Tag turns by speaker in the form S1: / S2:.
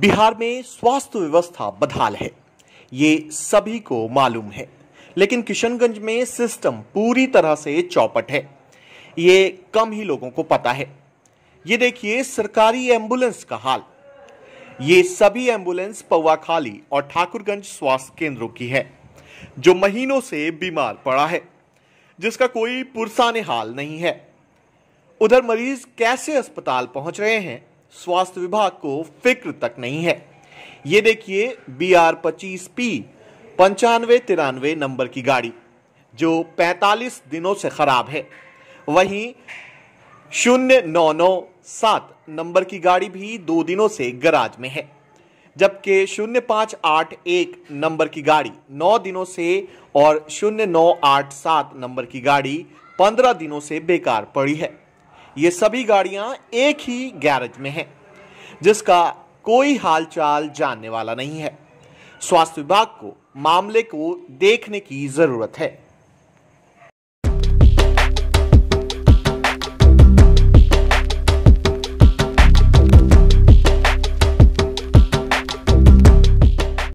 S1: बिहार में स्वास्थ्य व्यवस्था बदहाल है ये सभी को मालूम है लेकिन किशनगंज में सिस्टम पूरी तरह से चौपट है ये कम ही लोगों को पता है ये देखिए सरकारी एम्बुलेंस का हाल ये सभी एम्बुलेंस पौवाखाली और ठाकुरगंज स्वास्थ्य केंद्रों की है जो महीनों से बीमार पड़ा है जिसका कोई पुरसाने हाल नहीं है उधर मरीज कैसे अस्पताल पहुंच रहे हैं स्वास्थ्य विभाग को फिक्र तक नहीं है ये देखिए बी आर पच्चीस पी पंचानवे तिरानवे नंबर की गाड़ी जो 45 दिनों से खराब है वहीं शून्य नौ नौ सात नंबर की गाड़ी भी दो दिनों से गराज में है जबकि शून्य पाँच आठ एक नंबर की गाड़ी नौ दिनों से और शून्य नौ आठ सात नंबर की गाड़ी पंद्रह दिनों से बेकार पड़ी है ये सभी गाड़ियां एक ही गैरेज में हैं जिसका कोई हालचाल जानने वाला नहीं है स्वास्थ्य विभाग को मामले को देखने की ज़रूरत है